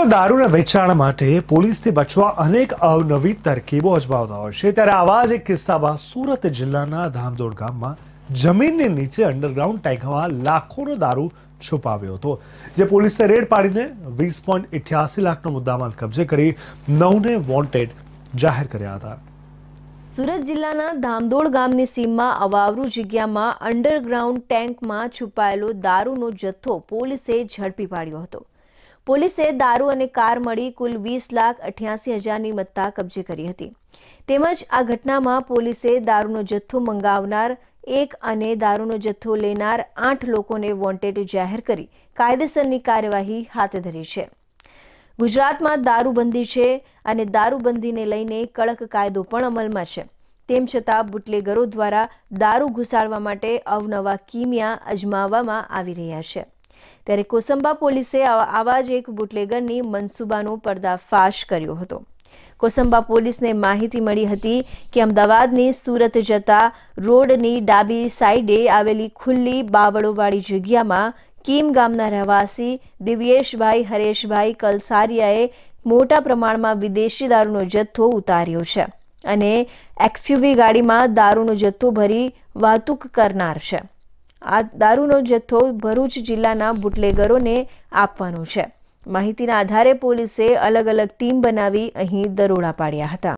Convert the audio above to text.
નશીલો દારૂના વેચાણ માટે પોલીસથી બચવા અનેક અવનવી તરકીબો અજમાવતા હોય છે ત્યારે આવા જ એક કિસ્સામાં સુરત જિલ્લાના ધામદોડ ગામમાં જમીનની નીચે અંડરગ્રાઉન્ડ ટેન્કમાં લાખોનો દારૂ છુપાવ્યો હતો જે પોલીસે રેડ પાડીને વીસ પોઈન્ટ ઇઠ્યાસી લાખનો મુદ્દામાલ કબજે કરી નવને વોન્ટેડ જાહેર કર્યા હતા સુરત જિલ્લાના ધામદોડ ગામની સીમમાં અવાવરૂ જગ્યામાં અંડરગ્રાઉન્ડ ટેન્કમાં છુપાયેલો દારૂનો જથ્થો પોલીસે ઝડપી પાડ્યો હતો પોલીસે દારૂ અને કાર મળી કુલ વીસ લાખ અઠ્યાસી હજારની મત્તા કબજે કરી હતી તેમજ આ ઘટનામાં પોલીસે દારૂનો જથ્થો મંગાવનાર એક અને દારૂનો જથ્થો લેનાર આઠ લોકોને વોન્ટેડ જાહેર કરી કાયદેસરની કાર્યવાહી હાથ ધરી છે ગુજરાતમાં દારૂબંધી છે અને દારૂબંધીને લઈને કડક કાયદો પણ અમલમાં છે તેમ છતાં બુટલેગરો દ્વારા દારૂ ઘુસાડવા માટે અવનવા કિમિયા અજમાવવામાં આવી રહ્યા છે ત્યારે કોસંબા પોલીસે આવા જ એક બુટલેગરની મનસુબાનો પર્દાફાશ કર્યો હતો કોસંબા પોલીસને માહિતી મળી હતી કે અમદાવાદની સુરત જતા રોડની ડાબી સાઈડે આવેલી ખુલ્લી બાવળોવાળી જગ્યામાં કીમ ગામના રહેવાસી દિવ્યેશભાઈ હરેશભાઈ કલસારિયાએ મોટા પ્રમાણમાં વિદેશી દારૂનો જથ્થો ઉતાર્યો છે અને એક્સયુવી ગાડીમાં દારૂનો જથ્થો ભરી વાતુક કરનાર છે આ દારૂનો જથ્થો ભરૂચ જિલ્લાના બુટલેગરોને આપવાનો છે માહિતીના આધારે પોલીસે અલગ અલગ ટીમ બનાવી અહીં દરોડા પાડ્યા હતા